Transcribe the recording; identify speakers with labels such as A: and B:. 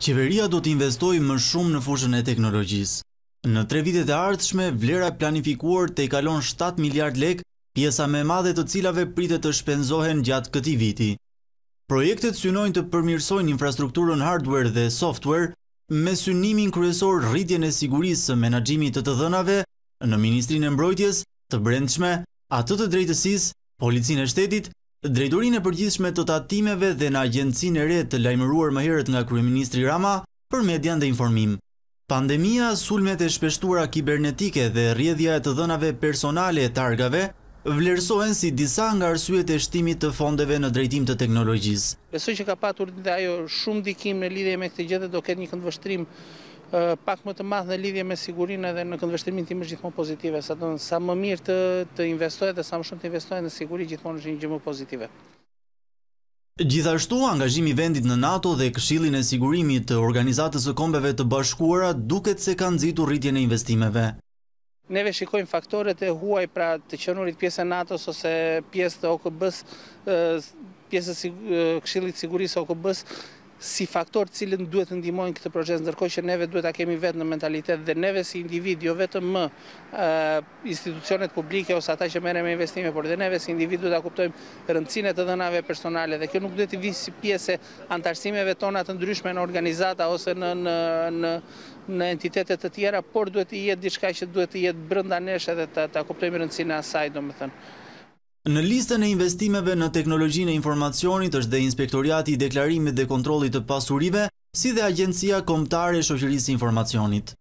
A: Qeveria do të investojë më shumë në fushën e teknologjisë. Në tre vitet e ardhshme, vlera planifikuar të i kalon 7 miljard lek, pjesa me madhe të cilave pritet të shpenzohen gjatë këti viti. Projektet synojnë të përmirsojnë infrastrukturën hardware dhe software me synimin kryesor rritjen e sigurisë së menagjimit të të dhënave në Ministrinë e Mbrojtjes, të brendshme, atë të drejtësisë, policinë e shtetit Drejtorinë e përgjithshme të tatimeve dhe në agjencinë e re të lajmëruar më herët nga kryeministri Rama për median dhe informim. Pandemia, sulmet e shpeshtuara kibernetike dhe rrjedhja e të dhënave personale e targave vlerësohen si disa nga arsyet e shtimit të fondeve në drejtim të teknologjisë.
B: Besoj që ka patur ndaj ajo shumë dikim në lidhje me këtë gjë dhe do ketë një këndvështrim pak më të madh në lidhje me sigurinë edhe në këndvështrimin tim është gjithmonë pozitive, sa të sa më mirë të të investohet dhe sa më shumë të investohet në siguri gjithmonë është një gjë më pozitive.
A: Gjithashtu, angazhimi vendit në NATO dhe këshillin e sigurimit të organizatës së kombeve të bashkuara duket se ka nxitur rritje në investimeve.
B: Neve shikojmë faktore e huaj pra të qenurit pjesë e nato sose ose pjesë të OKB-s, pjesë të këshillit të sigurisë OKB-s, si faktor cilën duhet të ndimojnë këtë proces, ndërkohë që neve duhet të kemi vetë në mentalitet dhe neve si individ, jo vetë më institucionet publike ose ata që mere me investime, por dhe neve si individ duhet të kuptojmë rëndësinet të dënave personale dhe kjo nuk duhet të visi si pjese antarësimeve tona të ndryshme në organizata ose në entitetet të tjera, por duhet të jetë dishka që duhet të jetë brënda neshe dhe të kuptojmë rëndësine asaj, do më thënë.
A: Në listën e investimeve në teknologjin e informacionit është dhe inspektoriati i deklarimit dhe kontrolit të pasurive, si dhe agencia komptare e shoqërisë informacionit.